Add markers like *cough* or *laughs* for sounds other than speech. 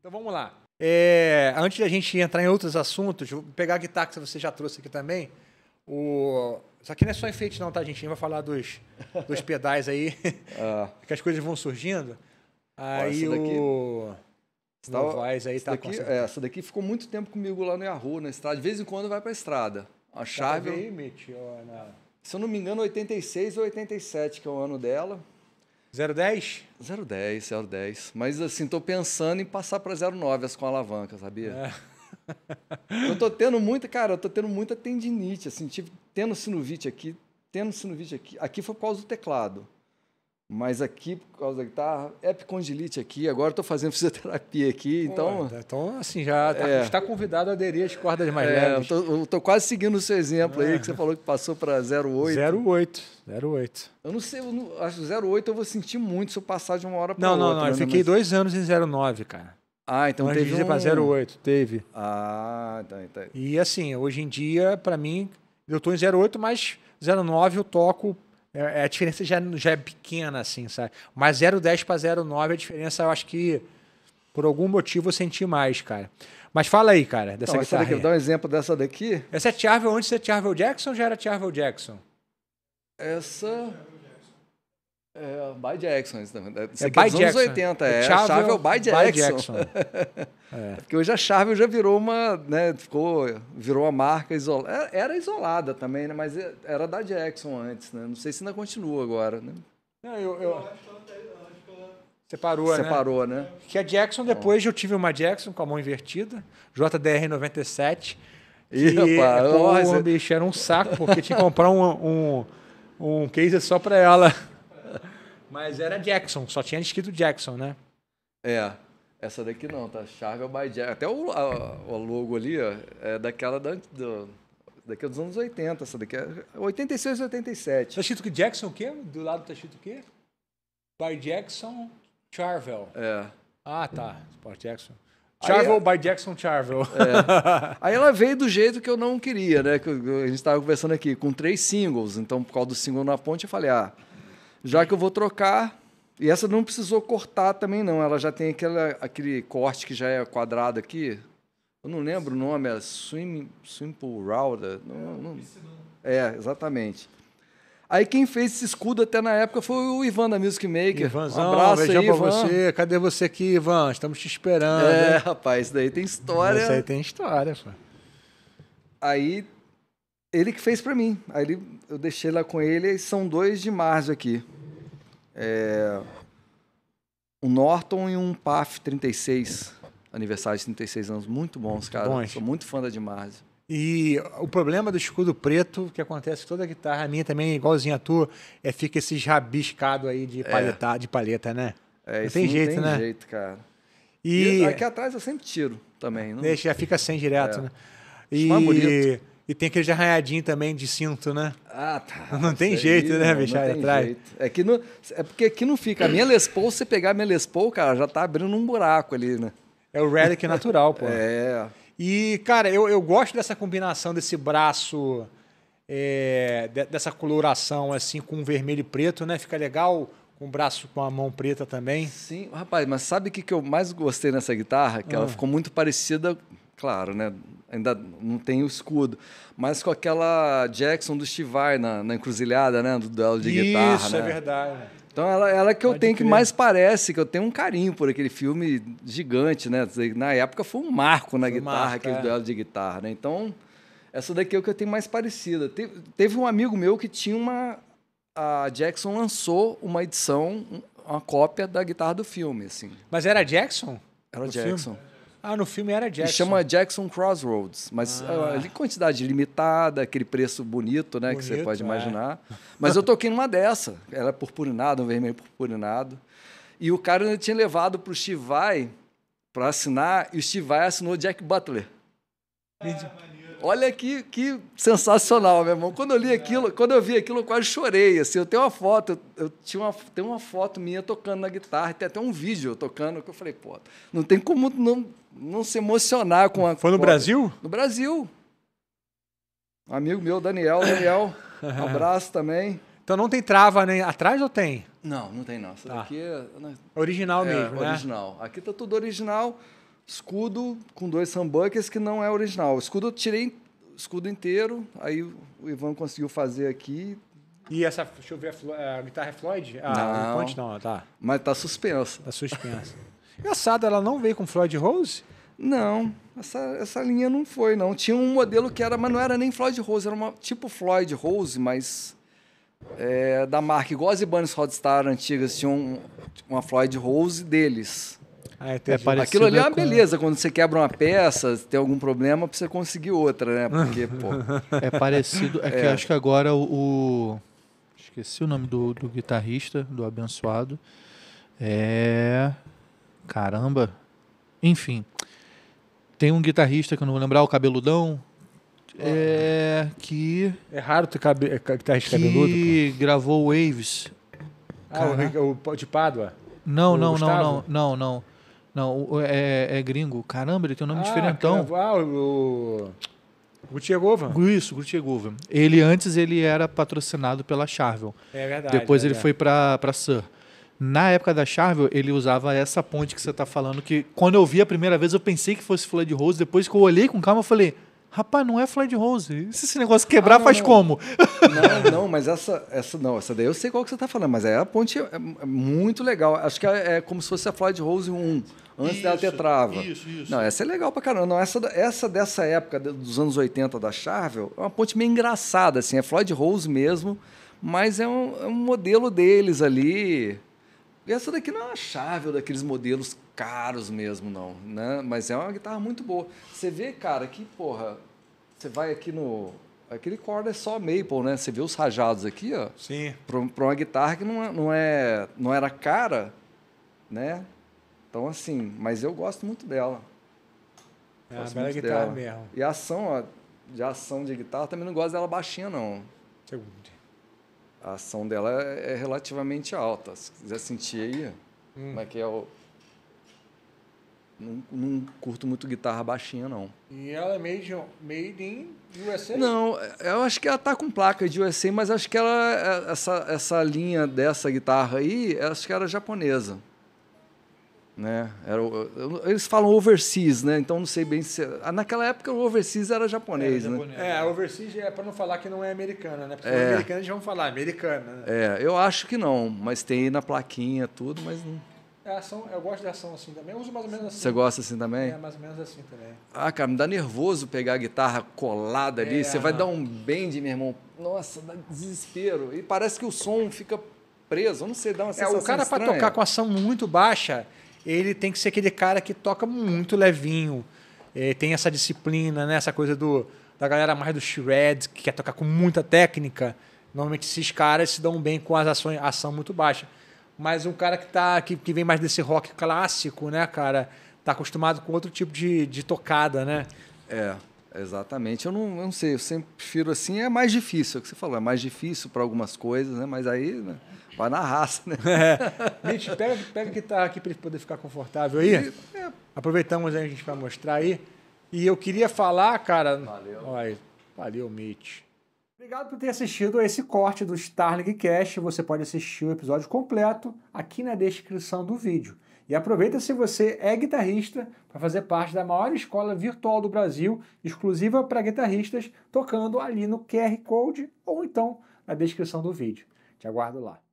Então vamos lá. É, antes da gente entrar em outros assuntos, vou pegar a guitarra que você já trouxe aqui também. O... Isso aqui não é só enfeite, não, tá, gente? A gente vai falar dos, dos pedais aí, *laughs* ah. que as coisas vão surgindo. Aí Olha, daqui... o. Estava, aí essa tá daqui, é, Essa daqui ficou muito tempo comigo lá no Yahoo, na estrada. De vez em quando vai para a estrada. A tá chave. É aí, Mitch, na... Se eu não me engano, 86 ou 87, que é o ano dela. 010? 010, 010. Mas assim, tô pensando em passar para 09 as com alavanca, sabia? É. *laughs* eu tô tendo muita, cara, eu tô tendo muita tendinite, assim, tive tendo sinovite aqui, tendo sinovite aqui. Aqui foi por causa do teclado. Mas aqui, por causa da guitarra, epicondilite é aqui, agora estou fazendo *laughs* fisioterapia aqui, então... Pô, então, assim, já tá, é. está convidado a aderir às cordas mais é, leves. Estou quase seguindo o seu exemplo é. aí, que você falou que passou para 0,8. 0,8, 0,8. Eu não sei, eu não, acho que 0,8 eu vou sentir muito se eu passar de uma hora para outra. Não, não, não, eu né, fiquei mas... dois anos em 0,9, cara. Ah, então Mas teve um... para 0,8, teve. Ah, tá, tá. E assim, hoje em dia, para mim, eu estou em 0,8, mas 0,9 eu toco é, é, a diferença já, já é pequena, assim, sabe? Mas 0,10 para 0,9, a diferença eu acho que por algum motivo eu senti mais, cara. Mas fala aí, cara, dessa então, guitarra. dá um exemplo dessa daqui. Essa é Tiarvel, antes de ser Tiarvel Jackson já era Tiarvel Jackson? Essa. É, by Jackson. Isso é, quer by Jackson. anos 80, é. é by Jackson. By Jackson. *laughs* É. é. Porque hoje a Charvel já virou uma, né, ficou, virou uma marca isolada. É, era isolada também, né, mas era da Jackson antes, né? Não sei se ainda continua agora, né? Não, eu, eu... Separou, né? Separou, né? Que a Jackson, então. depois eu tive uma Jackson com a mão invertida, JDR97. Ih, rapaz, é, porra, bicho, era um saco, porque tinha que comprar um, um, um case só para ela. Mas era Jackson, só tinha escrito Jackson, né? É. Essa daqui não, tá? Charvel by é Jackson. Até o, a, o logo ali, ó, é daquela da, do, daqui é dos anos 80, essa daqui é 86 e 87. Tá escrito que Jackson o quê? Do lado tá escrito o quê? By Jackson Charvel. É. Ah, tá. By Jackson. Charvel Aí, é- by Jackson Charvel. É. *laughs* Aí ela veio do jeito que eu não queria, né? Que a gente estava conversando aqui, com três singles. Então, por causa do single na ponte, eu falei, ah, já que eu vou trocar, e essa não precisou cortar também, não. Ela já tem aquela, aquele corte que já é quadrado aqui. Eu não lembro o nome, é Swim, Simple Pool Router. Não, é, não, é, exatamente. Aí quem fez esse escudo até na época foi o Ivan da Music Maker. Ivanzão, um abraço aí, pra Ivan. você. Cadê você aqui, Ivan? Estamos te esperando. É, hein? rapaz, isso daí tem história. Isso aí tem história, pô. Aí ele que fez para mim. Aí ele, eu deixei lá com ele, e são dois de março aqui. É, um Norton e um PAF 36, aniversário de 36 anos. Muito bons, cara. Bons. Sou muito fã da de março. E o problema do escudo preto, que acontece com toda a guitarra, a minha também, igualzinha a tua, é fica esse rabiscado aí de, é. paleta, é. de paleta, né? É, não tem não jeito, tem né? jeito, cara. E... e... aqui atrás eu sempre tiro também. Não... Já fica sem direto, é. né? E... Isso é bonito. E tem aquele de arranhadinho também de cinto, né? Ah, tá. Não tem jeito, né, aí, né, bicho? Não, não tem atrás. jeito. É, que não, é porque aqui não fica. A minha Les Paul, se você pegar a minha Les Paul, cara, já tá abrindo um buraco ali, né? É o Relic natural, pô. É. E, cara, eu, eu gosto dessa combinação desse braço, é, dessa coloração, assim, com vermelho e preto, né? Fica legal com o braço com a mão preta também. Sim, rapaz, mas sabe o que, que eu mais gostei nessa guitarra? Que ah. ela ficou muito parecida claro, né? Ainda não tem o escudo. Mas com aquela Jackson do Chivai na, na encruzilhada, né? Do duelo de Isso, guitarra. Isso, é né? verdade. Então ela, ela é que eu tenho crer. que mais parece, que eu tenho um carinho por aquele filme gigante, né? Na época foi um marco na foi guitarra, marca, aquele é. duelo de guitarra, né? Então, essa daqui é o que eu tenho mais parecida. Teve, teve um amigo meu que tinha uma. A Jackson lançou uma edição, uma cópia da guitarra do filme, assim. Mas era Jackson? Era Jackson. Filme? Ah, no filme era Jackson. E chama Jackson Crossroads, mas ah. ah quantidade limitada, aquele preço bonito, né, bonito, que você pode é. imaginar. É. Mas eu toquei numa dessa, era purpurinado, um vermelho purpurinado. E o cara tinha levado para o Chivai para assinar, e o Chivai assinou Jack Butler. É, mas... Olha que, que sensacional, meu irmão. Quando eu li aquilo, quando eu vi aquilo, eu quase chorei. Assim, eu tenho uma foto, eu, eu tinha uma, tenho uma foto minha tocando na guitarra, tem até um vídeo tocando, que eu falei, pô, não tem como não, não se emocionar com a. Foi no Brasil? No Brasil. Um amigo meu, Daniel, Daniel, um *laughs* abraço também. Então não tem trava nem né? atrás ou tem? Não, não tem não. Essa tá. daqui é. Né? Original é, mesmo. Né? Original. Né? Aqui tá tudo original escudo com dois sambuckers que não é original. O escudo eu tirei escudo inteiro, aí o Ivan conseguiu fazer aqui. E essa, deixa eu ver, a, a guitarra é Floyd? Ah, não. Ponte não, tá. Mas tá suspensa. Tá suspensa. Engraçado, ela não veio com Floyd Rose? Não, essa, essa linha não foi, não. Tinha um modelo que era, mas não era nem Floyd Rose, era uma tipo Floyd Rose, mas é, da marca, igual as Ibanez Rodstar antigas, tinha um, uma Floyd Rose deles. Ah, é, é Aquilo ali é uma beleza, quando você quebra uma peça, tem algum problema, para você conseguir outra, né? Porque, pô... *laughs* É parecido, é que é. acho que agora o... Esqueci o nome do, do guitarrista, do abençoado. É... Caramba. Enfim. Tem um guitarrista que eu não vou lembrar, o Cabeludão, é que. É raro ter cabe, é, guitarrista que cabeludo. Que gravou Waves. Ah, o, o de Pádua? Não, não, não, não, não, não. Não, é, é gringo. Caramba, ele tem um nome ah, diferentão. ah, o... Gutiergova. Isso, Gutiergova. Ele antes ele era patrocinado pela Charvel. É verdade. Depois é verdade. ele foi para para Sur. Na época da Charvel, ele usava essa ponte que você está falando que quando eu vi a primeira vez eu pensei que fosse flor rose, depois que eu olhei com calma eu falei: Rapaz, não é Floyd Rose. Se esse negócio quebrar, ah, não, faz não. como? Não, *laughs* não, mas essa, essa não, essa daí eu sei qual que você está falando, mas é a ponte é, é muito legal. Acho que é, é, como se fosse a Floyd Rose 1, antes isso, dela ter trava. Isso, isso. Não, essa é legal pra caramba. Não, essa, essa dessa época dos anos 80 da Charvel é uma ponte meio engraçada, assim, é Floyd Rose mesmo, mas é um, é um modelo deles ali. E essa daqui não é uma chave daqueles modelos caros mesmo, não. Né? Mas é uma guitarra muito boa. Você vê, cara, que porra. Você vai aqui no. Aquele corda é só maple, né? Você vê os rajados aqui, ó. Sim. Para uma guitarra que não, é, não, é, não era cara, né? Então, assim, mas eu gosto muito dela. É gosto uma guitarra dela. mesmo. E a ação, ó, de ação de guitarra, também não gosto dela baixinha, não. Segundo a ação dela é relativamente alta. Se quiser sentir aí, hum. como é que é o. Não, não, curto muito guitarra baixinha, não. E ela é made, made in USA? Não, eu acho que ela tá com placa de USA, mas acho que ela, é, essa, essa linha dessa guitarra aí, acho que era japonesa. Né? Era, eles falam overseas, né? Então não sei bem se. Ah, naquela época o overseas era japonês, era né? japonês né? É, o é. overseas é para não falar que não é americana, né? Porque é. americana já vão falar americana. Né? É, eu acho que não, mas tem na plaquinha tudo, mas não. É ação, eu gosto de ação assim também. Eu uso mais ou menos assim. Você gosta assim também? É, mais ou menos assim também. Ah, cara, me dá nervoso pegar a guitarra colada ali. É, Você vai não. dar um bend, meu irmão. Nossa, dá desespero. E parece que o som fica preso. Eu não sei, dá uma sensação. É, o cara, para tocar com ação muito baixa, ele tem que ser aquele cara que toca muito levinho, é, tem essa disciplina, né? Essa coisa do da galera mais do shred, que quer tocar com muita técnica. Normalmente esses caras se dão bem com as ações, ação muito baixa. Mas um cara que tá que, que vem mais desse rock clássico, né, cara, tá acostumado com outro tipo de, de tocada, né? É. Exatamente. Eu não, eu não sei, eu sempre prefiro assim, é mais difícil, é o que você falou, é mais difícil para algumas coisas, né? Mas aí né? vai na raça, né? *laughs* É. Mitch, pega, pega que guitarra aqui para poder ficar confortável aí. E, é. Aproveitamos aí, a gente vai mostrar aí. E eu queria falar, cara. Valeu. Olha, valeu, Mitch. Obrigado por ter assistido esse corte do Starling Cash. Você pode assistir o episódio completo aqui na descrição do vídeo. E aproveita se você é guitarrista para fazer parte da maior escola virtual do Brasil, exclusiva para guitarristas, tocando ali no QR Code ou então na descrição do vídeo. Te aguardo lá.